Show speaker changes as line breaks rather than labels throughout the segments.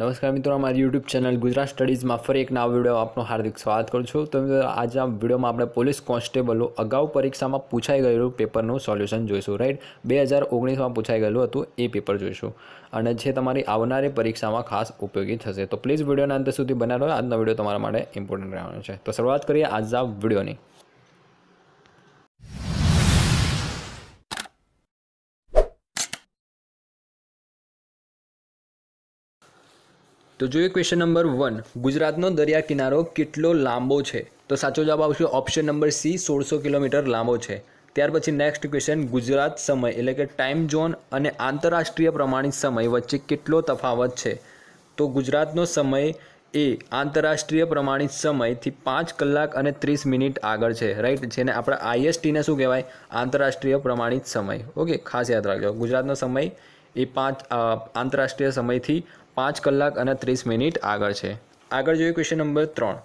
નમસ્કાર મિત્રો અમારી યુટ્યુબ ચેનલ ગુજરાત સ્ટડીઝમાં ફરી એક નવા વિડીયો આપનું હાર્દિક સ્વાગત કરું છું તો મિત્રો આજના વિડીયોમાં આપણે પોલીસ કોન્સ્ટેબલો અગાઉ પરીક્ષામાં પૂછાઈ ગયેલું પેપરનું સોલ્યુશન જોઈશું રાઈટ બે હજાર ઓગણીસમાં પૂછાઈ ગયેલું હતું એ પેપર જોઈશું અને જે તમારી આવનારી પરીક્ષામાં ખાસ ઉપયોગી થશે તો પ્લીઝ વિડીયોના અંત સુધી બનાવો આજનો વિડીયો તમારા માટે ઇમ્પોર્ટન્ટ રહેવાનો છે તો શરૂઆત કરીએ આજના વિડીયોની તો જોઈએ ક્વેશ્ચન નંબર વન ગુજરાતનો દરિયા કિનારો કેટલો લાંબો છે તો સાચો જવાબ આવશે ઓપ્શન નંબર સી સોળસો કિલોમીટર લાંબો છે ત્યાર પછી નેક્સ્ટ ક્વેશ્ચન ગુજરાત સમય એટલે કે ટાઈમ ઝોન અને આંતરરાષ્ટ્રીય પ્રમાણિત સમય વચ્ચે કેટલો તફાવત છે તો ગુજરાતનો સમય એ આંતરરાષ્ટ્રીય પ્રમાણિત સમયથી પાંચ કલાક અને ત્રીસ મિનિટ આગળ છે રાઈટ જેને આપણે આઈએસટીને શું કહેવાય આંતરરાષ્ટ્રીય પ્રમાણિત સમય ઓકે ખાસ યાદ રાખજો ગુજરાતનો સમય એ પાંચ આંતરરાષ્ટ્રીય સમયથી પાંચ કલાક અને ત્રીસ મિનિટ આગળ છે આગળ જોઈએ ક્વેશ્ચન નંબર ત્રણ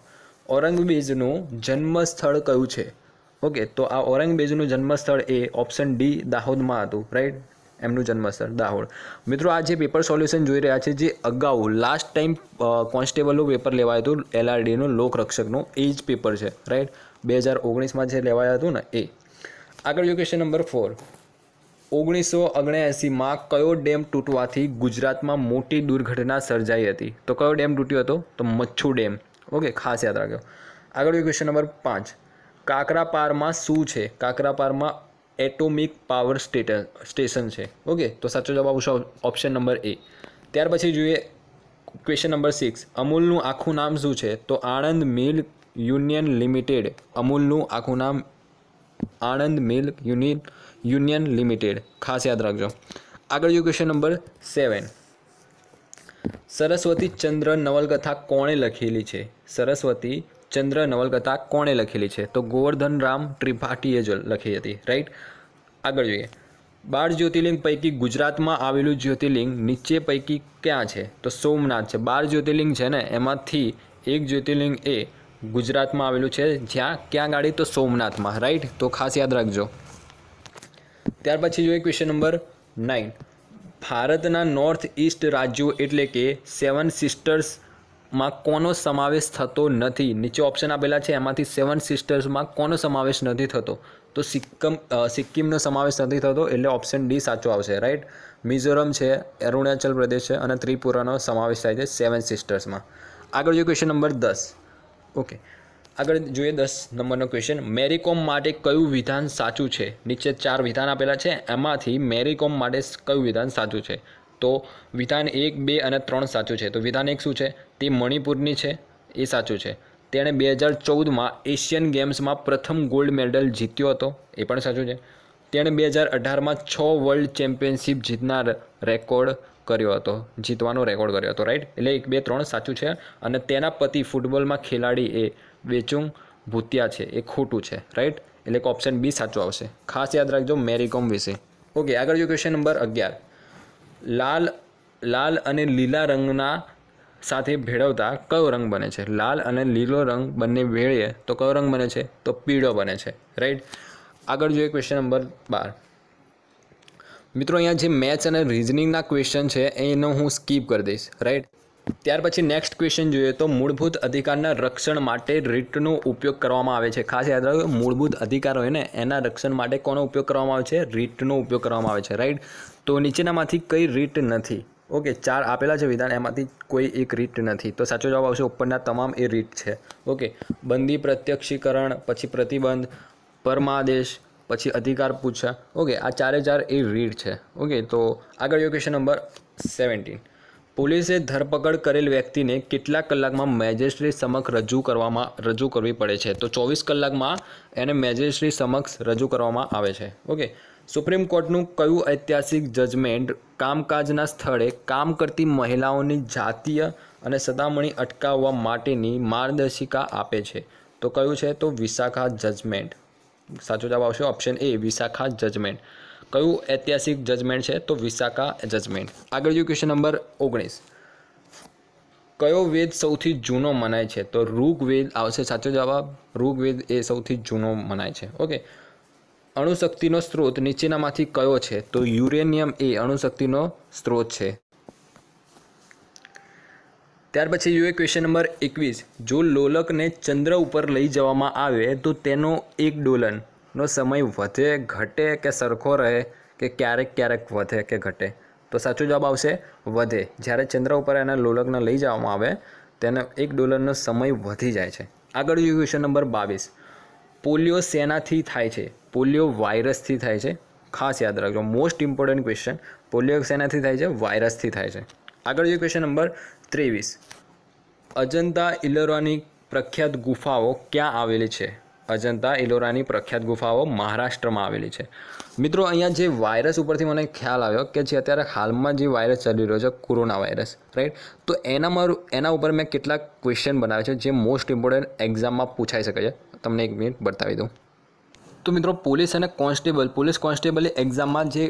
ઔરંગબેજનું જન્મસ્થળ કયું છે ઓકે તો આ ઔરંગબેજનું જન્મસ્થળ એ ઓપ્શન ડી દાહોદમાં હતું રાઈટ એમનું જન્મસ્થળ દાહોદ મિત્રો આ જે પેપર સોલ્યુશન જોઈ રહ્યા છે જે અગાઉ લાસ્ટ ટાઈમ કોન્સ્ટેબલનું પેપર લેવાયું હતું એલઆરડીનું લોકરક્ષકનું એ જ પેપર છે રાઈટ બે હજાર ઓગણીસમાં જે લેવાયું હતું ને એ આગળ જોઈએ ક્વેશ્ચન નંબર ફોર ઓગણીસો ઓગણએંસીમાં કયો ડેમ તૂટવાથી ગુજરાતમાં મોટી દુર્ઘટના સર્જાઈ હતી તો કયો ડેમ તૂટ્યો હતો તો મચ્છુ ડેમ ઓકે ખાસ યાદ રાખજો આગળ ક્વેશ્ચન નંબર પાંચ કાકરાપારમાં શું છે કાકરાપારમાં એટોમિક પાવર સ્ટેટન સ્ટેશન છે ઓકે તો સાચો જવાબ આવશે ઓપ્શન નંબર એ ત્યાર પછી જોઈએ ક્વેશ્ચન નંબર સિક્સ અમૂલનું આખું નામ શું છે તો આણંદ મિલ યુનિયન લિમિટેડ અમૂલનું આખું નામ Anand milk unit union limited ખાસ યાદ રાખજો આગળ જો ક્વેશ્ચન નંબર સેવન સરસ્વતી ચંદ્ર નવલકથા કોણે લખેલી છે સરસ્વતી ચંદ્ર નવલકથા કોણે લખેલી છે તો ગોવર્ધન રામ ત્રિપાઠીએ જ લખી હતી રાઈટ આગળ જોઈએ બાર જ્યોતિર્લિંગ પૈકી ગુજરાતમાં આવેલું જ્યોતિર્લિંગ નીચે પૈકી ક્યાં છે તો સોમનાથ છે બાર જ્યોતિર્લિંગ છે ને એમાંથી એક જ્યોતિર્લિંગ એ ગુજરાતમાં આવેલું છે જ્યાં ક્યાં ગાડી તો સોમનાથમાં રાઈટ તો ખાસ યાદ રાખજો ત્યાર પછી જોઈએ ક્વેશ્ચન નંબર નાઇન ભારતના નોર્થ ઇસ્ટ રાજ્યો એટલે કે સેવન સિસ્ટર્સમાં કોનો સમાવેશ થતો નથી નીચે ઓપ્શન આપેલા છે એમાંથી સેવન સિસ્ટર્સમાં કોનો સમાવેશ નથી થતો તો સિક્કમ સિક્કિમનો સમાવેશ નથી થતો એટલે ઓપ્શન ડી સાચો આવશે રાઈટ મિઝોરમ છે અરુણાચલ પ્રદેશ છે અને ત્રિપુરાનો સમાવેશ થાય છે સેવન સિસ્ટર્સમાં આગળ જોઈએ ક્વેશ્ચન નંબર દસ ઓકે આગળ જોઈએ દસ નંબરનો ક્વેશ્ચન મેરીકોમ માટે કયું વિધાન સાચું છે નીચે ચાર વિધાન આપેલા છે એમાંથી મેરીકોમ માટે કયું વિધાન સાચું છે તો વિધાન એક બે અને ત્રણ સાચું છે તો વિધાન એક શું છે તે મણિપુરની છે એ સાચું છે તેણે બે હજાર ચૌદમાં એશિયન ગેમ્સમાં પ્રથમ ગોલ્ડ મેડલ જીત્યો હતો એ પણ સાચું છે તેણે બે હજાર અઢારમાં છ વર્લ્ડ ચેમ્પિયનશિપ જીતનાર રેકોર્ડ કર્યો હતો જીતવાનો રેકોર્ડ કર્યો હતો રાઈટ એટલે એક બે ત્રણ સાચું છે અને તેના પતિ ફૂટબોલમાં ખેલાડી એ વેચુંગ ભૂતિયા છે એ ખોટું છે રાઈટ એટલે કે ઓપ્શન બી સાચું આવશે ખાસ યાદ રાખજો મેરીકોમ વિશે ઓકે આગળ જો ક્વેશ્ચન નંબર અગિયાર લાલ લાલ અને લીલા રંગના સાથે ભેળવતા કયો રંગ બને છે લાલ અને લીલો રંગ બંને વેળીએ તો કયો રંગ બને છે તો પીળો બને છે રાઈટ આગળ જોઈએ ક્વેશ્ચન નંબર બાર મિત્રો અહીંયા જે મેથ્સ અને રિઝનિંગના ક્વેશ્ચન છે એનો હું સ્કીપ કરી દઈશ રાઈટ ત્યાર પછી નેક્સ્ટ ક્વેશ્ચન જોઈએ તો મૂળભૂત અધિકારના રક્ષણ માટે રીટનો ઉપયોગ કરવામાં આવે છે ખાસ યાદ રાખો મૂળભૂત અધિકાર હોય ને એના રક્ષણ માટે કોનો ઉપયોગ કરવામાં આવે છે રીટનો ઉપયોગ કરવામાં આવે છે રાઈટ તો નીચેનામાંથી કઈ રીટ નથી ઓકે ચાર આપેલા છે વિધાન એમાંથી કોઈ એક રીટ નથી તો સાચો જવાબ આવશે ઉપરના તમામ એ રીટ છે ઓકે બંદી પ્રત્યક્ષીકરણ પછી પ્રતિબંધ પરમાદેશ પછી અધિકાર પૂછા ઓકે આ ચારે ચાર એ રીડ છે ઓકે તો આગળ જો ક્વેશ્ચન નંબર સેવન્ટીન પોલીસે ધરપકડ કરેલ વ્યક્તિને કેટલા કલાકમાં મેજિસ્ટ્રેટ સમક્ષ રજૂ કરવામાં રજૂ કરવી પડે છે તો ચોવીસ કલાકમાં એને મેજિસ્ટ્રેટ સમક્ષ રજૂ કરવામાં આવે છે ઓકે સુપ્રીમ કોર્ટનું કયું ઐતિહાસિક જજમેન્ટ કામકાજના સ્થળે કામ કરતી મહિલાઓની જાતીય અને સતામણી અટકાવવા માટેની માર્ગદર્શિકા આપે છે તો કયું છે તો વિશાખા જજમેન્ટ સાચો જવાબ આવશે ઓપ્શન એ વિશાખા જજમેન્ટ કયું ઐતિહાસિક જજમેન્ટ છે તો વિશાખા જજમેન્ટ આગળ જો ક્વેશ્ચન નંબર ઓગણીસ કયો વેદ સૌથી જૂનો મનાય છે તો ઋગવેદ આવશે સાચો જવાબ ઋગવેદ એ સૌથી જૂનો મનાય છે ઓકે અણુશક્તિનો સ્ત્રોત નીચેનામાંથી કયો છે તો યુરેનિયમ એ અણુશક્તિનો સ્ત્રોત છે ત્યાર પછી જોઈએ ક્વેશ્ચન નંબર એકવીસ જો લોલકને ચંદ્ર ઉપર લઈ જવામાં આવે તો તેનો એક ડોલનનો સમય વધે ઘટે કે સરખો રહે કે ક્યારેક ક્યારેક વધે કે ઘટે તો સાચો જવાબ આવશે વધે જ્યારે ચંદ્ર ઉપર એના લોલકને લઈ જવામાં આવે તેનો એક ડોલરનો સમય વધી જાય છે આગળ જોઈએ ક્વેશ્ચન નંબર બાવીસ પોલિયો શેનાથી થાય છે પોલિયો વાયરસથી થાય છે ખાસ યાદ રાખજો મોસ્ટ ઇમ્પોર્ટન્ટ ક્વેશ્ચન પોલિયો શેનાથી થાય છે વાયરસથી થાય છે આગળ જોઈએ ક્વેશ્ચન નંબર ત્રેવીસ અજંતા ઇલોરાની પ્રખ્યાત ગુફાઓ ક્યાં આવેલી છે અજંતા ઇલોરાની પ્રખ્યાત ગુફાઓ મહારાષ્ટ્રમાં આવેલી છે મિત્રો અહીંયા જે વાયરસ ઉપરથી મને ખ્યાલ આવ્યો કે જે અત્યારે હાલમાં જે વાયરસ ચાલી રહ્યો છે કોરોના વાયરસ રાઈટ તો એના મારું એના ઉપર મેં કેટલાક ક્વેશ્ચન બનાવ્યા છે જે મોસ્ટ ઇમ્પોર્ટન્ટ એક્ઝામમાં પૂછાઈ શકે છે તમને એક મિનિટ બતાવી દઉં તો મિત્રો પોલીસ અને કોન્સ્ટેબલ પોલીસ કોન્સ્ટેબલ એક્ઝામમાં જે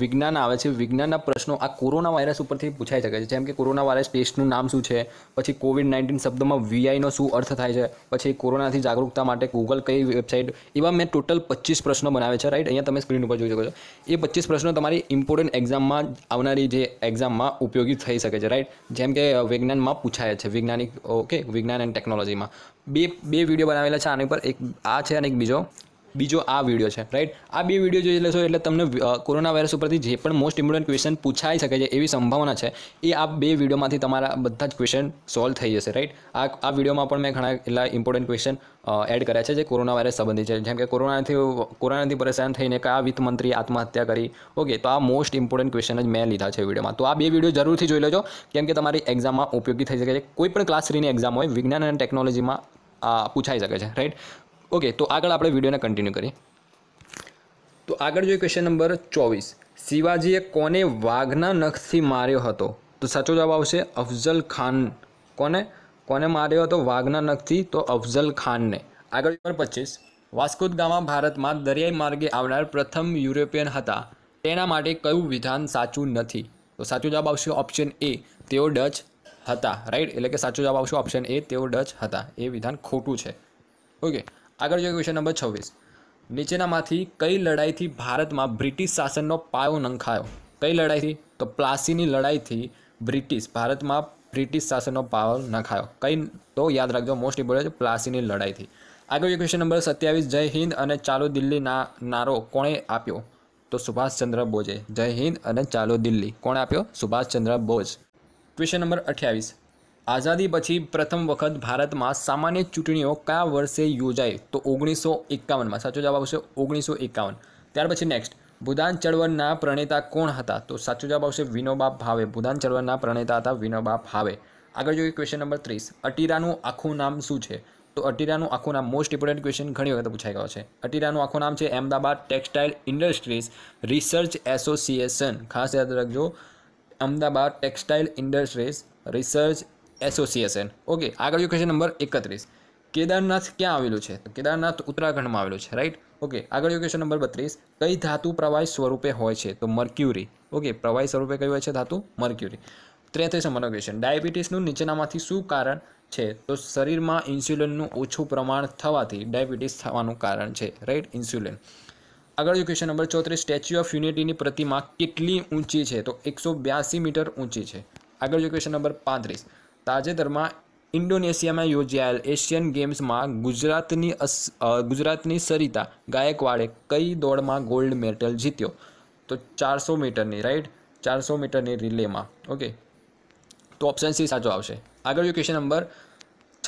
વિજ્ઞાન આવે છે વિજ્ઞાનના પ્રશ્નો આ કોરોના વાયરસ ઉપરથી પૂછાઈ શકે છે જેમ કે કોરોના વાયરસ ટેસ્ટનું નામ શું છે પછી કોવિડ નાઇન્ટીન શબ્દમાં વીઆઈનો શું અર્થ થાય છે પછી કોરોનાથી જાગૃતતા માટે ગૂગલ કઈ વેબસાઇટ એવા મેં ટોટલ પચીસ પ્રશ્નો બનાવ્યા છે રાઈટ અહીંયા તમે સ્ક્રીન ઉપર જોઈ શકો છો એ પચીસ પ્રશ્નો તમારી ઇમ્પોર્ટન્ટ એક્ઝામમાં આવનારી જે એક્ઝામમાં ઉપયોગી થઈ શકે છે રાઈટ જેમ કે વિજ્ઞાનમાં પૂછાય છે વૈજ્ઞાનિક ઓકે વિજ્ઞાન એન્ડ ટેકનોલોજીમાં બે બે વિડીયો બનાવેલા છે આની પર એક આ છે અને એક બીજો બીજો આ વિડીયો છે રાઈટ આ બે વિડીયો જોઈ લેશો એટલે તમને કોરોના વાયરસ ઉપરથી જે પણ મોસ્ટ ઇમ્પોર્ટન્ટ ક્વેશ્ચન પૂછાઈ શકે છે એવી સંભાવના છે એ આ બે વિડીયોમાંથી તમારા બધા જ ક્વેશ્ચન સોલ્વ થઈ જશે રાઈટ આ આ વિડીયોમાં પણ મેં ઘણા એટલા ઇમ્પોર્ટન્ટ ક્વેશ્ચન એડ કર્યા છે જે કોરોના વાયરસ સંબંધી છે જેમ કે કોરોનાથી કોરોનાથી પરેશાન થઈને કયા વિત્તમંત્રીએ આત્મહત્યા કરી ઓકે તો આ મોસ્ટ ઇમ્પોર્ટન્ટ ક્વેશ્ચન જ મેં લીધા છે વિડીયોમાં તો આ બે વિડીયો જરૂરથી જોઈ લેજો કેમ કે તમારી એક્ઝામમાં ઉપયોગી થઈ શકે છે કોઈ પણ ક્લાસ થ્રીની એક્ઝામ હોય વિજ્ઞાન અને ટેકનોલોજીમાં પૂછાઈ શકે છે રાઈટ ઓકે તો આગળ આપણે વિડીયોને કન્ટિન્યુ કરીએ તો આગળ જોઈએ ક્વેશ્ચન નંબર ચોવીસ શિવાજીએ કોને વાઘના નખથી માર્યો હતો તો સાચો જવાબ આવશે અફઝલ ખાન કોને કોને માર્યો હતો વાઘના નખથી તો અફઝલ ખાનને આગળ નંબર પચીસ વાસ્કોદ ગામા ભારતમાં દરિયાઈ માર્ગે આવનાર પ્રથમ યુરોપિયન હતા તેના માટે કયું વિધાન સાચું નથી તો સાચો જવાબ આવશે ઓપ્શન એ તેઓ ડચ હતા રાઈટ એટલે કે સાચો જવાબ આવશે ઓપ્શન એ તેઓ ડચ હતા એ વિધાન ખોટું છે ઓકે આગળ જોઈએ ક્વેશ્ચન નંબર છવ્વીસ નીચેનામાંથી કઈ લડાઈથી ભારતમાં બ્રિટિશ શાસનનો પાયો નંખાયો કઈ લડાઈથી તો પ્લાસીની લડાઈથી બ્રિટિશ ભારતમાં બ્રિટિશ શાસનનો પાયો નંખાયો કઈ તો યાદ રાખજો મોસ્ટ ઇમ્પોર્ટન્ટ પ્લાસીની લડાઈથી આગળ જોઈએ ક્વેશ્ચન નંબર સત્યાવીસ જય હિન્દ અને ચાલુ દિલ્હીના નારો કોણે આપ્યો તો સુભાષચંદ્ર બોઝે જય હિન્દ અને ચાલુ દિલ્હી કોણે આપ્યો સુભાષચંદ્ર બોઝ ક્વેશ્ચન નંબર અઠ્યાવીસ આઝાદી પછી પ્રથમ વખત ભારતમાં સામાન્ય ચૂંટણીઓ કયા વર્ષે યોજાય તો ઓગણીસો એકાવનમાં સાચો જવાબ આવશે ઓગણીસો એકાવન ત્યાર પછી નેક્સ્ટ ભૂદાન ચળવળના પ્રણેતા કોણ હતા તો સાચો જવાબ આવશે વિનોબા ભાવે ભૂદાન ચળવળના પ્રણેતા હતા વિનોબા ભાવે આગળ જોઈએ ક્વેશ્ચન નંબર ત્રીસ અટીરાનું આખું નામ શું છે તો અટીરાનું આખું નામ મોસ્ટ ઇમ્પોર્ટન્ટ ક્વેશ્ચન ઘણી વખત પૂછાઈ ગયો છે અટીરાનું આખું નામ છે Ahmedabad textile industries research association ખાસ યાદ રાખજો Ahmedabad textile industries research association okay આગળ જો ક્વેશ્ચન નંબર એકત્રીસ કેદારનાથ ક્યાં આવેલું છે કેદારનાથ ઉત્તરાખંડમાં આવેલું છે રાઈટ ઓકે આગળ ક્વેશ્ચન નંબર બત્રીસ કઈ ધાતુ પ્રવાહી સ્વરૂપે હોય છે તો મર્ક્યુરી ઓકે પ્રવાહી સ્વરૂપે કયું હોય છે ધાતુ મર્ક્યુરી ત્રેત્રીસ નંબરનો ક્વેશ્ચન ડાયાબિટીસનું નીચેનામાંથી શું કારણ છે તો શરીરમાં ઇન્સ્યુલિનનું ઓછું પ્રમાણ થવાથી ડાયાબિટીસ થવાનું કારણ છે રાઈટ ઇન્સ્યુલિન આગળ ક્વેશ્ચન નંબર ચોત્રીસ સ્ટેચ્યુ ઓફ યુનિટીની પ્રતિમા કેટલી ઊંચી છે તો એકસો બ્યાસી મીટર ઊંચી છે આગળ ક્વેશ્ચન નંબર પાંત્રીસ તાજેતરમાં ઇન્ડોનેશિયામાં યોજાયેલ એશિયન ગેમ્સમાં ગુજરાતની ગુજરાતની સરિતા ગાયકવાડે કઈ દોડમાં ગોલ્ડ મેડલ જીત્યો તો ચારસો મીટરની રાઈટ ચારસો મીટરની રિલેમાં ઓકે તો ઓપ્શન સી સાચો આવશે આગળ ક્વેશ્ચન નંબર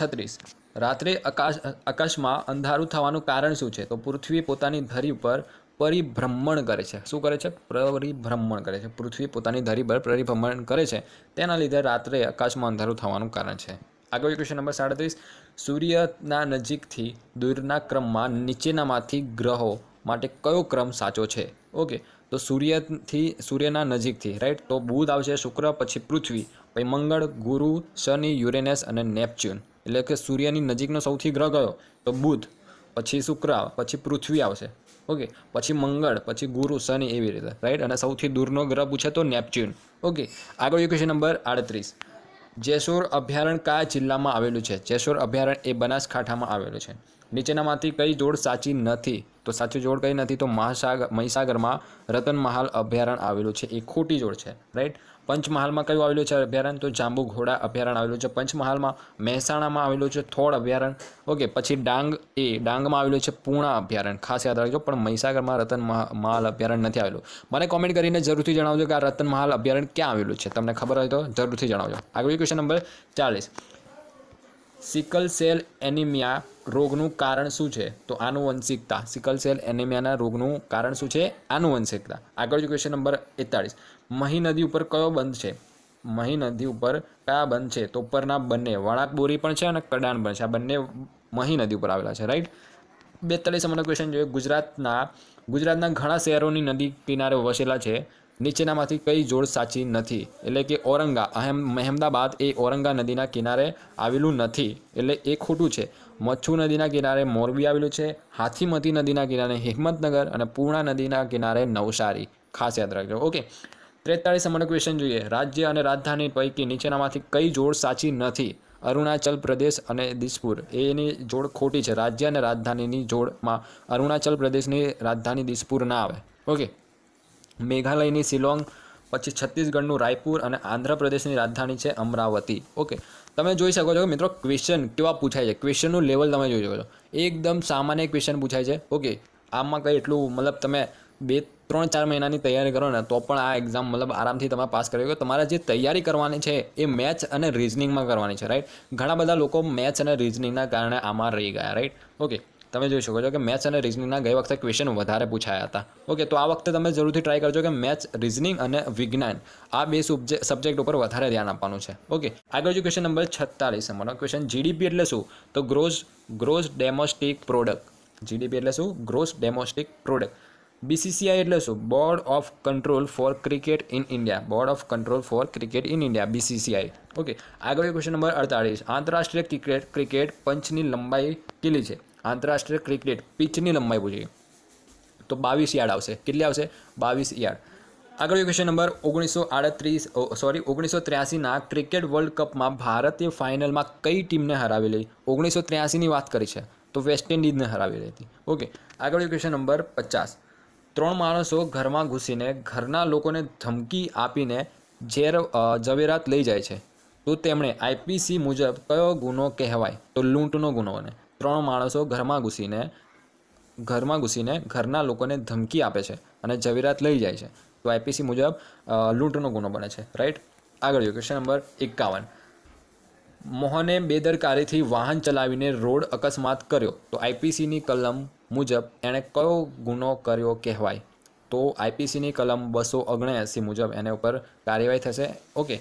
છત્રીસ રાત્રે આકાશ આકાશમાં અંધારું થવાનું કારણ શું છે તો પૃથ્વી પોતાની ધરી ઉપર પરિભ્રમણ કરે છે શું કરે છે પરિભ્રમણ કરે છે પૃથ્વી પોતાની ધરી પર પરિભ્રમણ કરે છે તેના લીધે રાત્રે આકાશમાં અંધારું થવાનું કારણ છે આગળ ક્વેશ્ચન નંબર સાડત્રીસ સૂર્યના નજીકથી દૂરના ક્રમમાં નીચેનામાંથી ગ્રહો માટે કયો ક્રમ સાચો છે ઓકે તો સૂર્યથી સૂર્યના નજીકથી રાઈટ તો બુધ આવશે શુક્ર પછી પૃથ્વી પછી મંગળ ગુરુ શનિ યુરેનસ અને નેપચ્યુન એટલે કે સૂર્યની નજીકનો સૌથી ગ્રહ ગયો તો બુધ પછી શુક્ર પછી પૃથ્વી આવશે ઓકે પછી મંગળ પછી ગુરુ શનિ એવી રીતે રાઈટ અને સૌથી દૂરનો ગ્રહ પૂછે તો નેપચ્યુન ઓકે આગળ યુ ક્વેશ્ચન નંબર આડત્રીસ જેસોર અભયારણ્ય કયા જિલ્લામાં આવેલું છે જેસોર અભયારણ્ય એ બનાસકાંઠામાં આવેલું છે નીચેનામાંથી કઈ જોડ સાચી નથી તો સાચી જોડ કઈ નથી તો મહાસાગર મહીસાગરમાં રતન મહાલ અભયારણ્ય આવેલું છે એ ખોટી જોડ છે રાઈટ પંચમહાલમાં કયું આવેલું છે અભયારણ્ય તો જાંબુ ઘોડા અભયારણ્ય આવેલું છે પંચમહાલમાં મહેસાણામાં આવેલું છે થોળ અભયારણ્ય ઓકે પછી ડાંગ એ ડાંગમાં આવેલું છે પૂર્ણા અભયારણ્ય ખાસ યાદ રાખજો પણ મહીસાગરમાં રતન મહાલ અભયારણ્ય નથી આવેલું મને કોમેન્ટ કરીને જરૂરથી જણાવજો કે આ રતન મહાલ અભયારણ્ય ક્યાં આવેલું છે તમને ખબર હોય તો જરૂરથી જણાવજો આગળ ક્વેશ્ચન નંબર ચાલીસ સિકલ સેલ એનિમિયા રોગનું કારણ શું છે તો આનુવંશિકતા સિકલ સેલ એનિમિયાના રોગનું કારણ શું છે આનુવંશિકતા આગળ જો ક્વેશ્ચન નંબર એકતાળીસ મહી નદી ઉપર કયો બંધ છે મહી નદી ઉપર કયા બંધ છે તો ઉપરના બંને વણાક બોરી પણ છે અને કડાણ પણ છે આ બંને મહી નદી ઉપર આવેલા છે રાઈટ બેતાલીસ નંબરનો ક્વેશ્ચન જોઈએ ગુજરાતના ગુજરાતના ઘણા શહેરોની નદી કિનારે વસેલા છે નીચેનામાંથી કઈ જોડ સાચી નથી એટલે કે ઓરંગા અહેમ મહેમદાબાદ એ ઔરંગા નદીના કિનારે આવેલું નથી એટલે એ ખોટું છે મચ્છુ નદીના કિનારે મોરબી આવેલું છે હાથીમતી નદીના કિનારે હિંમતનગર અને પૂર્ણા નદીના કિનારે નવસારી ખાસ યાદ રાખજો ઓકે ત્રેતાળીસ નંબરનો ક્વેશ્ચન જોઈએ રાજ્ય અને રાજધાની પૈકી નીચેનામાંથી કઈ જોડ સાચી નથી અરુણાચલ પ્રદેશ અને દિસપુર એની જોડ ખોટી છે રાજ્ય અને રાજધાનીની જોડમાં અરુણાચલ પ્રદેશની રાજધાની દિસપુર ના આવે ઓકે મેઘાલયની શિલોંગ પછી છત્તીસગઢનું રાયપુર અને આંધ્રપ્રદેશની રાજધાની છે અમરાવતી ઓકે તમે જોઈ શકો છો કે મિત્રો ક્વેશ્ચન કેવા પૂછાય છે ક્વેશ્ચનનું લેવલ તમે જોઈ શકો છો એકદમ સામાન્ય ક્વેશ્ચન પૂછાય છે ઓકે આમાં કંઈ એટલું મતલબ તમે બે ત્રણ ચાર મહિનાની તૈયારી કરો ને તો પણ આ એક્ઝામ મતલબ આરામથી તમે પાસ કરી શકો તમારે જે તૈયારી કરવાની છે એ મેથ્સ અને રિઝનિંગમાં કરવાની છે રાઈટ ઘણા બધા લોકો મેથ્સ અને રિઝનિંગના કારણે આમાં રહી ગયા રાઈટ ઓકે તમે જોઈ શકો છો કે મેથ્સ અને રિઝનિંગના ગઈ વખતે ક્વેશ્ચન વધારે પૂછાયા હતા ઓકે તો આ વખતે તમે જરૂરથી ટ્રાય કરજો કે મેથ્સ રિઝનિંગ અને વિજ્ઞાન આ બે સબ્જેક્ટ ઉપર વધારે ધ્યાન આપવાનું છે ઓકે આગળ જો ક્વેશ્ચન નંબર છત્તાલીસ અમારો ક્વેશ્ચન જીડીપી એટલે શું તો gross gross domestic product GDP એટલે શું ગ્રોસ ડેમોસ્ટિક પ્રોડક્ટ બીસીસીઆઈ એટલે શું board of control for cricket in India board of control for cricket in India BCCI okay આગળ ક્વેશ્ચન નંબર અડતાળીસ આંતરરાષ્ટ્રીય ક્રિકેટ ક્રિકેટ પંચની લંબાઈ કેટલી છે આંતરરાષ્ટ્રીય ક્રિકેટ પિચની લંબાઈ પૂછી તો બાવીસ યાર્ડ આવશે કેટલી આવશે બાવીસ યાર્ડ આગળ ક્વેશ્ચન નંબર ઓગણીસો આડત્રીસ સોરી ઓગણીસો ત્ર્યાસીના ક્રિકેટ વર્લ્ડ કપમાં ભારતે ફાઇનલમાં કઈ ટીમને હરાવી હરાવેલી ઓગણીસો ત્ર્યાસીની વાત કરી છે તો વેસ્ટ ઇન્ડિઝને હરાવેલી હતી ઓકે આગળ ક્વેશ્ચન નંબર પચાસ ત્રણ માણસો ઘરમાં ઘૂસીને ઘરના લોકોને ધમકી આપીને ઝેર ઝવેરાત લઈ જાય છે તો તેમણે આઈપીસી મુજબ કયો ગુનો કહેવાય તો લૂંટનો ગુનો બને ત્રણ માણસો ઘરમાં ઘૂસીને ઘરમાં ઘૂસીને ઘરના લોકોને ધમકી આપે છે અને જવેરાત લઈ જાય છે તો આઈપીસી મુજબ લૂંટનો ગુનો બને છે રાઈટ આગળ જો ક્વેશ્ચન નંબર એકાવન મોહને બેદરકારીથી વાહન ચલાવીને રોડ અકસ્માત કર્યો તો આઈપીસીની કલમ મુજબ એણે કયો ગુનો કર્યો કહેવાય તો આઈપીસીની કલમ બસો ઓગણએંસી મુજબ એને ઉપર કાર્યવાહી થશે ઓકે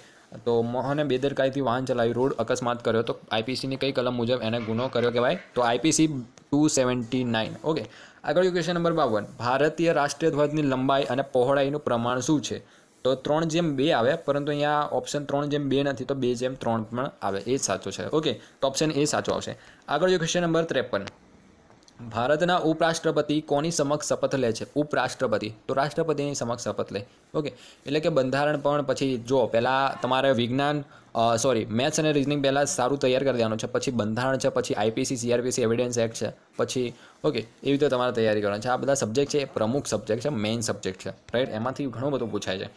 તો મોહને બેદરકારીથી વાહન ચલાવી રોડ અકસ્માત કર્યો તો આઈપીસીની કઈ કલમ મુજબ એને ગુનો કર્યો કહેવાય તો IPC two seventy nine okay આગળ ક્વેશ્ચન નંબર બાવન ભારતીય રાષ્ટ્રીય ધ્વજની લંબાઈ અને પહોળાઈનું પ્રમાણ શું છે તો ત્રણ જેમ બે આવે પરંતુ અહીંયા ઓપ્શન ત્રણ જેમ બે નથી તો બે જેમ ત્રણ પણ આવે એ સાચો છે ઓકે તો ઓપ્શન એ સાચો આવશે આગળ જો ક્વેશ્ચન નંબર ત્રેપન ભારતના ઉપરાષ્ટ્રપતિ કોની સમક્ષ શપથ લે છે ઉપરાષ્ટ્રપતિ તો રાષ્ટ્રપતિની સમક્ષ શપથ લે ઓકે એટલે કે બંધારણ પણ પછી જો પહેલાં તમારે વિજ્ઞાન સોરી મેથ્સ અને રિઝનિંગ પહેલાં સારું તૈયાર કરી દેવાનું છે પછી બંધારણ છે પછી આઈપીસી સીઆરપીસી એવિડન્સ એક્ટ છે પછી ઓકે એવી રીતે તમારે તૈયારી કરવાની છે આ બધા સબ્જેક્ટ છે એ પ્રમુખ સબ્જેક્ટ છે મેઇન સબ્જેક્ટ છે રાઈટ એમાંથી ઘણું બધું પૂછાય છે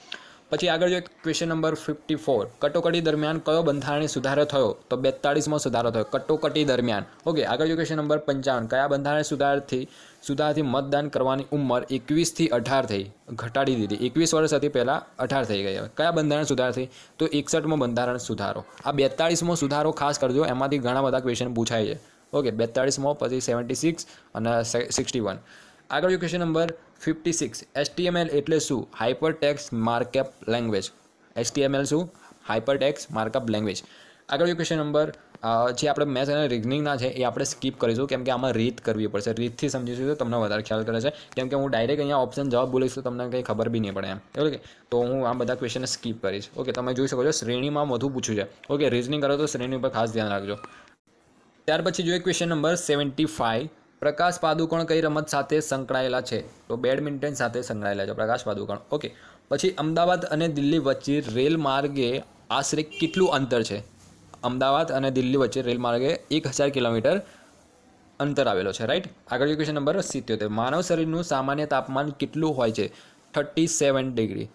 પછી આગળ જો ક્વેશ્ચન નંબર ફિફ્ટી ફોર કટોકટી દરમિયાન કયો બંધારણીય સુધારો થયો તો બેતાળીસમો સુધારો થયો કટોકટી દરમિયાન ઓકે આગળ જો ક્વેશ્ચન નંબર પંચાવન કયા બંધારણીય સુધારથી સુધારથી મતદાન કરવાની ઉંમર એકવીસથી અઢાર થઈ ઘટાડી દીધી એકવીસ વર્ષ હતી પહેલાં અઢાર થઈ ગઈ હવે કયા બંધારણ સુધાર થઈ તો એકસઠમો બંધારણ સુધારો આ બેતાળીસમો સુધારો ખાસ કરજો એમાંથી ઘણા બધા ક્વેશ્ચન પૂછાય છે ઓકે બેતાળીસમો પછી સેવન્ટી સિક્સ અને સિક્સટી વન આગળ question number fifty six HTML એટલે શું hyper text markup language HTML શું હાઇપર ટેક્સ માર્કઅપ લેંગ્વેજ આગળ ક્વેશ્ચન નંબર જે આપણે મેથ્સ અને રિઝનિંગના છે એ આપણે સ્કીપ કરીશું કેમ કે આમાં રીત કરવી પડશે રીતથી સમજીશું તો તમને વધારે ખ્યાલ કરે છે કેમ કે હું ડાયરેક્ટ અહીંયા ઓપ્શન જવાબ બોલીશ તો તમને કંઈ ખબર બી નહીં પડે એમ ઓકે તો હું આ બધા ક્વેશ્ચન સ્કીપ કરીશ ઓકે તમે જોઈ શકો છો શ્રેણીમાં વધુ પૂછ્યું છે ઓકે રિઝનિંગ કરો તો શ્રેણી ઉપર ખાસ ધ્યાન રાખજો ત્યાર પછી જોઈએ question number seventy five Prakash Padukone કઈ રમત સાથે સંકળાયેલા છે તો બેડમિન્ટન સાથે સંકળાયેલા છે પ્રકાશ પાદુકોણ ઓકે પછી અમદાવાદ અને દિલ્હી વચ્ચે રેલ માર્ગે આશરે કેટલું અંતર છે અમદાવાદ અને દિલ્હી વચ્ચે રેલ માર્ગે એક હજાર કિલોમીટર અંતર આવેલો છે રાઈટ આગળ ક્વેશ્ચન નંબર સિત્યોતેર માનવ શરીરનું સામાન્ય તાપમાન કેટલું હોય છે થર્ટી સેવન ડિગ્રી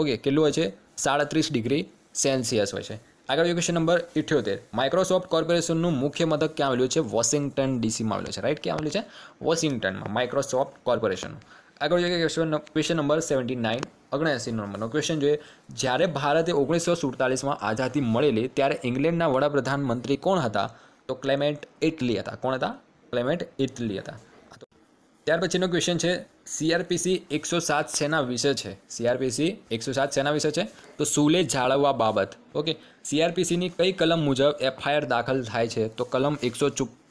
ઓકે કેટલું હોય છે સાડત્રીસ ડિગ્રી સેલ્સિયસ હોય છે આગળ ક્વેશ્ચન નંબર ઇઠ્યોતેર માઇક્રોસોફ્ટ કોર્પોરેશનનું મુખ્ય મથક ક્યાં આવેલું છે વોશિંગ્ટન ડીસીમાં આવેલું છે રાઈટ ક્યાં આવેલું છે વોશિંગ્ટનમાં માઇક્રોસોફ્ટ કોર્પોરેશનનું આગળ જોઈએ question question number seventy nine ઓગણએંસી નંબરનો ક્વેશ્ચન જોઈએ જ્યારે ભારતે ઓગણીસો સુડતાલીસમાં આઝાદી મળેલી ત્યારે ઇંગ્લેન્ડના વડાપ્રધાન મંત્રી કોણ હતા તો ક્લેમેન્ટ ઇટલી હતા કોણ હતા ક્લેમેન્ટ ઇટલી હતા ત્યાર પછીનો ક્વેશ્ચન છે સીઆરપીસી એકસો સાત સેના વિશે છે સીઆરપીસી એકસો સાત સેના વિશે છે તો સુલે જાળવવા બાબત ઓકે સીઆરપીસીની કઈ કલમ મુજબ એફઆઈઆર દાખલ થાય છે તો કલમ એકસો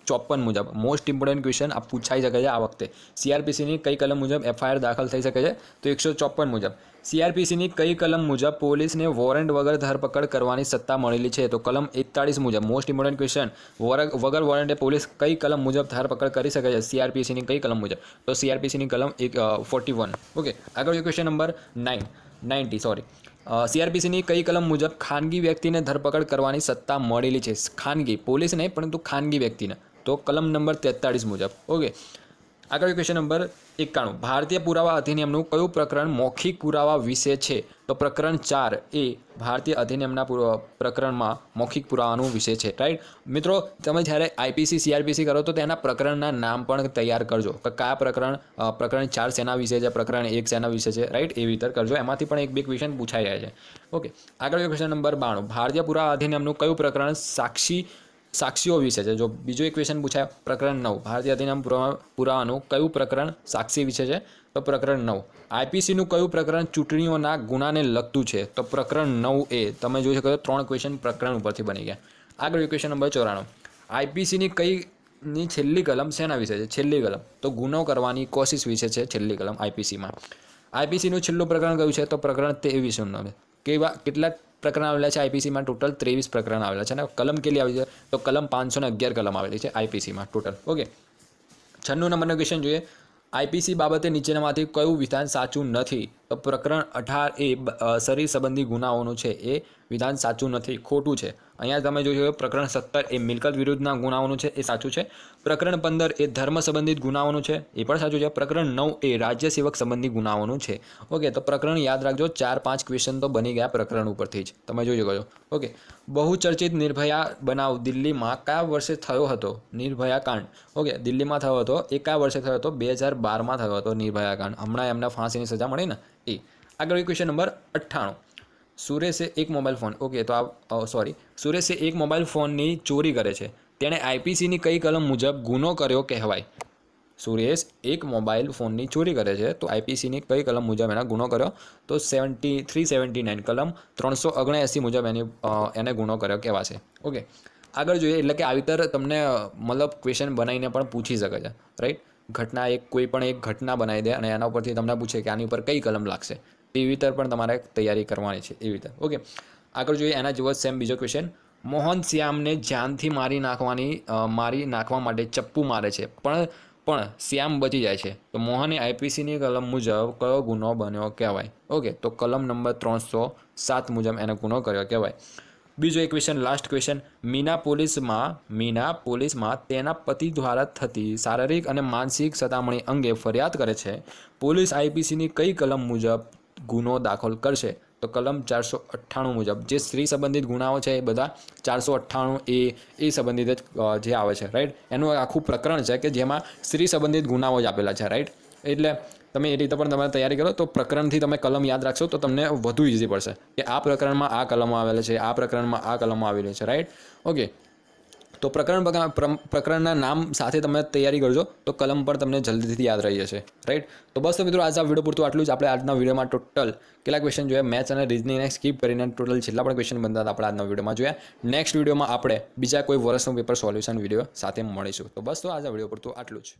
ચોપન મુજબ મોસ્ટ ઇમ્પોર્ટન્ટ ક્વેશ્ચન આ પૂછાઈ શકે છે આ વખતે સીઆરપીસીની કઈ કલમ મુજબ એફઆઈઆર દાખલ થઈ શકે છે તો એકસો ચોપન મુજબ સીઆરપીસીની કઈ કલમ મુજબ પોલીસને વોરંટ વગર ધરપકડ કરવાની સત્તા મળેલી છે તો કલમ એકતાળીસ મુજબ મોસ્ટ ઇમ્પોર્ટન્ટ ક્વેશ્ચન વગર વોરંટે પોલીસ કઈ કલમ મુજબ ધરપકડ કરી શકે છે સીઆરપીસીની કઈ કલમ મુજબ તો સીઆરપીસીની કલમ એક ફોર્ટી વન ઓકે આગળ question number nine ninety sorry સીઆરપીસીની કઈ કલમ મુજબ ખાનગી વ્યક્તિને ધરપકડ કરવાની સત્તા મળેલી છે ખાનગી પોલીસ નહીં પરંતુ ખાનગી વ્યક્તિને તો કલમ નંબર તેતાળીસ મુજબ ઓકે આગળ ક્વેશ્ચન નંબર એકાણું ભારતીય પુરાવા અધિનિયમનું કયું પ્રકરણ મૌખિક પુરાવા વિશે છે તો પ્રકરણ ચાર એ ભારતીય અધિનિયમના પ્રકરણમાં મૌખિક પુરાવાનું વિશે છે રાઈટ મિત્રો તમે જ્યારે આઈપીસી સીઆરપીસી કરો તો તેના પ્રકરણના નામ પણ તૈયાર કરજો કે કયા પ્રકરણ પ્રકરણ ચાર સેના વિશે છે પ્રકરણ એક સેના વિશે છે રાઈટ એવી રીતે કરજો એમાંથી પણ એક બે ક્વેશ્ચન પૂછાઈ જાય છે ઓકે આગળ ક્વેશ્ચન નંબર બાણું ભારતીય પુરાવા અધિનિયમનું કયું પ્રકરણ સાક્ષી સાક્ષીઓ વિશે છે જો બીજો એક ક્વેશ્ચન પૂછાય પ્રકરણ નવ ભારતીય અધિનિયમ પુરાવાનું કયું પ્રકરણ સાક્ષી વિશે છે તો પ્રકરણ નવ આઈપીસીનું કયું પ્રકરણ ચૂંટણીઓના ગુનાને લગતું છે તો પ્રકરણ નવ એ તમે જોઈ શકો છો ત્રણ ક્વેશ્ચન પ્રકરણ ઉપરથી બની ગયા આગળ ક્વેશ્ચન નંબર ચોરાણું આઈપીસીની કઈ ની છેલ્લી કલમ શેના વિશે છે છેલ્લી કલમ તો ગુનો કરવાની કોશિશ વિશે છે છેલ્લી કલમ આઈપીસીમાં આઈપીસીનું છેલ્લું પ્રકરણ કયું છે તો પ્રકરણ તેવીસનું નામ કેવા કેટલાક પ્રકરણ આવેલા છે આઈપીસીમાં ટોટલ ત્રેવીસ પ્રકરણ આવેલા છે અને કલમ કેટલી આવી છે તો કલમ પાંચસો અગિયાર કલમ આવેલી છે આઈપીસીમાં ટોટલ ઓકે છન્નું નંબરનો ક્વેશ્ચન જોઈએ આઈપીસી બાબતે નીચેનામાંથી કયું વિધાન સાચું નથી પ્રકરણ અઢાર એ શરીર સંબંધી ગુનાઓનું છે એ વિધાન સાચું નથી ખોટું છે અહીંયા તમે જોયું પ્રકરણ સત્તર એ મિલકત વિરુદ્ધના ગુનાઓનું છે એ સાચું છે પ્રકરણ પંદર એ ધર્મ સંબંધિત ગુનાઓનું છે એ પણ સાચું છે પ્રકરણ નવ એ રાજ્ય સેવક સંબંધી ગુનાઓનું છે ઓકે તો પ્રકરણ યાદ રાખજો ચાર પાંચ ક્વેશ્ચન તો બની ગયા પ્રકરણ ઉપરથી જ તમે જોઈ શકો છો ઓકે બહુચર્ચિત નિર્ભયા બનાવ દિલ્હીમાં કયા વર્ષે થયો હતો નિર્ભયા કાંડ ઓકે દિલ્હીમાં થયો હતો એ કયા વર્ષે થયો હતો બે હજાર બારમાં થયો હતો નિર્ભયા કાંડ હમણાં એમને ફાંસીની સજા મળી ને એ આગળ ક્વેશ્ચન નંબર અઠ્ઠાણું સુરેશે એક મોબાઈલ ફોન ઓકે તો આ સોરી સુરેશે એક મોબાઈલ ફોનની ચોરી કરે છે તેણે આઈપીસીની કઈ કલમ મુજબ ગુનો કર્યો કહેવાય સુરેશ એક મોબાઈલ ફોનની ચોરી કરે છે તો આઈપીસીની કઈ કલમ મુજબ એના ગુનો કર્યો તો સેવન્ટી થ્રી સેવન્ટી નાઇન કલમ ત્રણસો ઓગણએંસી મુજબ એની એને ગુનો કર્યો કહેવાશે ઓકે આગળ જોઈએ એટલે કે આવી તર તમને મતલબ ક્વેશ્ચન બનાવીને પણ પૂછી શકે છે રાઈટ ઘટના એક કોઈ પણ એક ઘટના બનાવી દે અને એના ઉપરથી તમને પૂછે કે આની ઉપર કઈ કલમ લાગશે એવી તર પણ તમારે તૈયારી કરવાની છે એવી રીતે ઓકે આગળ જોઈએ એના જેવો સેમ બીજો ક્વેશ્ચન મોહન શ્યામને જાનથી મારી નાખવાની મારી નાખવા માટે ચપ્પુ મારે છે પણ પણ શ્યામ બચી જાય છે તો મોહને આઈપીસીની કલમ મુજબ કયો ગુનો બન્યો કહેવાય ઓકે તો કલમ નંબર ત્રણસો સાત મુજબ એને ગુનો કર્યો કહેવાય બીજો એક ક્વેશ્ચન લાસ્ટ ક્વેશ્ચન મીના પોલીસમાં મીના પોલીસમાં તેના પતિ દ્વારા થતી શારીરિક અને માનસિક સતામણી અંગે ફરિયાદ કરે છે પોલીસ આઈપીસીની કઈ કલમ મુજબ ગુનો દાખલ કરશે તો કલમ ચારસો અઠ્ઠાણું મુજબ જે સ્ત્રી સંબંધિત ગુનાઓ છે એ બધા ચારસો અઠ્ઠાણું એ એ સંબંધિત જ જે આવે છે રાઈટ એનું આખું પ્રકરણ છે કે જેમાં સ્ત્રી સંબંધિત ગુનાઓ જ આપેલા છે રાઈટ એટલે તમે એ રીતે પણ તમારે તૈયારી કરો તો પ્રકરણથી તમે કલમ યાદ રાખશો તો તમને વધુ ઇઝી પડશે કે આ પ્રકરણમાં આ કલમો આવેલા છે આ પ્રકરણમાં આ કલમો આવેલી છે રાઈટ ઓકે તો પ્રકરણ પ્રકરણના નામ સાથે તમે તૈયારી કરજો તો કલમ પણ તમને જલ્દીથી યાદ રહી જશે રાઈટ તો બસ તો મિત્રો આજે આ વિડીયો પૂરતું આટલું જ આપણે આજના વિડીયોમાં ટોટલ કેટલા ક્વેશ્ચન જોયા મેથ્સ અને રીઝનિંગને સ્કીપ કરીને ટોટલ છેલ્લા પણ ક્વેશ્ચન બનતા હતા આપણે આજના વિડીયોમાં જોયા નેક્સ્ટ વિડીયોમાં આપણે બીજા કોઈ વર્ષનું પેપર સોલ્યુશન વિડીયો સાથે મળીશું તો બસ તો આજે વિડીયો પૂરતું આટલું જ